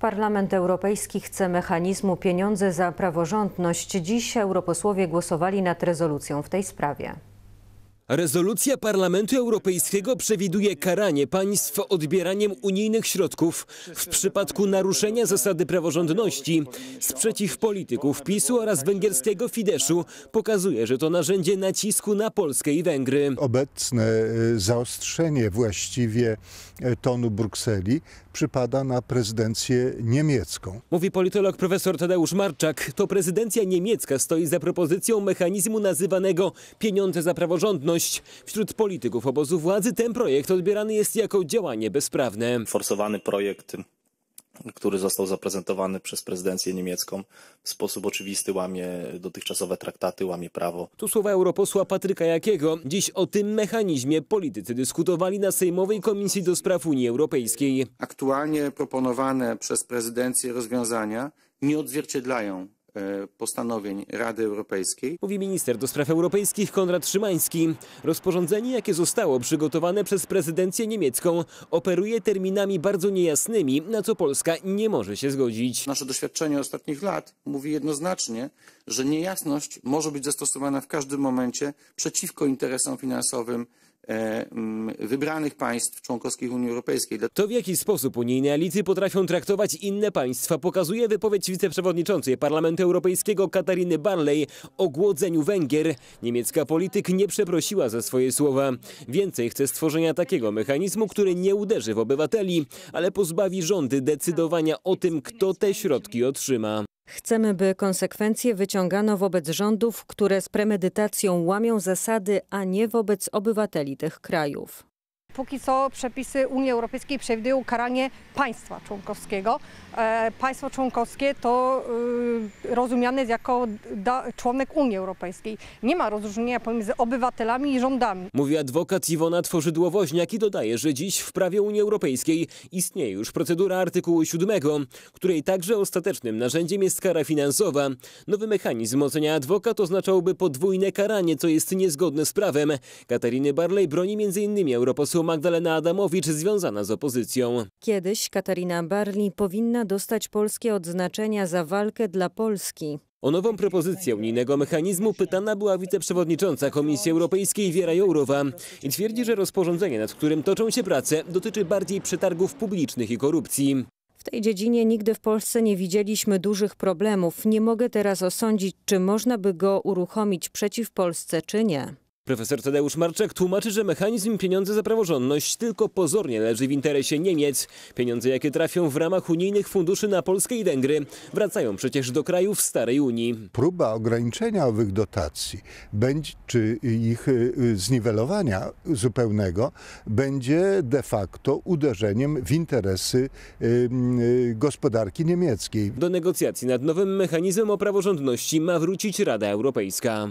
Parlament Europejski chce mechanizmu pieniądze za praworządność. Dziś europosłowie głosowali nad rezolucją w tej sprawie. Rezolucja Parlamentu Europejskiego przewiduje karanie państw odbieraniem unijnych środków w przypadku naruszenia zasady praworządności. Sprzeciw polityków PiSu oraz węgierskiego Fideszu pokazuje, że to narzędzie nacisku na Polskę i Węgry. Obecne y, zaostrzenie właściwie y, tonu Brukseli przypada na prezydencję niemiecką. Mówi politolog profesor Tadeusz Marczak. To prezydencja niemiecka stoi za propozycją mechanizmu nazywanego pieniądze za praworządność Wśród polityków obozu władzy ten projekt odbierany jest jako działanie bezprawne. Forsowany projekt który został zaprezentowany przez prezydencję niemiecką, w sposób oczywisty łamie dotychczasowe traktaty, łamie prawo. Tu słowa europosła Patryka Jakiego. Dziś o tym mechanizmie politycy dyskutowali na Sejmowej Komisji do Spraw Unii Europejskiej. Aktualnie proponowane przez prezydencję rozwiązania nie odzwierciedlają E, postanowień Rady Europejskiej. Mówi minister do spraw europejskich Konrad Szymański. Rozporządzenie, jakie zostało przygotowane przez prezydencję niemiecką, operuje terminami bardzo niejasnymi, na co Polska nie może się zgodzić. Nasze doświadczenie ostatnich lat mówi jednoznacznie, że niejasność może być zastosowana w każdym momencie przeciwko interesom finansowym E, mm, wybranych państw członkowskich Unii Europejskiej. To w jaki sposób unijne elity potrafią traktować inne państwa pokazuje wypowiedź wiceprzewodniczącej Parlamentu Europejskiego Katariny Barley o głodzeniu Węgier. Niemiecka polityk nie przeprosiła za swoje słowa. Więcej chce stworzenia takiego mechanizmu, który nie uderzy w obywateli, ale pozbawi rządy decydowania o tym, kto te środki otrzyma. Chcemy, by konsekwencje wyciągano wobec rządów, które z premedytacją łamią zasady, a nie wobec obywateli tych krajów póki co przepisy Unii Europejskiej przewidują karanie państwa członkowskiego. E, państwo członkowskie to y, rozumiane jako członek Unii Europejskiej. Nie ma rozróżnienia pomiędzy obywatelami i rządami. Mówi adwokat Iwona Tworzydłowoźniak i dodaje, że dziś w prawie Unii Europejskiej istnieje już procedura artykułu 7, której także ostatecznym narzędziem jest kara finansowa. Nowy mechanizm ocenia adwokat oznaczałby podwójne karanie, co jest niezgodne z prawem. Katariny Barley broni m.in. europosłom Magdalena Adamowicz związana z opozycją. Kiedyś Katarina Barli powinna dostać polskie odznaczenia za walkę dla Polski. O nową propozycję unijnego mechanizmu pytana była wiceprzewodnicząca Komisji Europejskiej Wiera Jourowa i twierdzi, że rozporządzenie, nad którym toczą się prace, dotyczy bardziej przetargów publicznych i korupcji. W tej dziedzinie nigdy w Polsce nie widzieliśmy dużych problemów. Nie mogę teraz osądzić, czy można by go uruchomić przeciw Polsce, czy nie. Profesor Tadeusz Marczak tłumaczy, że mechanizm pieniądze za praworządność tylko pozornie leży w interesie Niemiec. Pieniądze, jakie trafią w ramach unijnych funduszy na Polskę i Węgry, wracają przecież do krajów starej Unii. Próba ograniczenia owych dotacji czy ich y, zniwelowania zupełnego będzie de facto uderzeniem w interesy y, gospodarki niemieckiej. Do negocjacji nad nowym mechanizmem o praworządności ma wrócić Rada Europejska.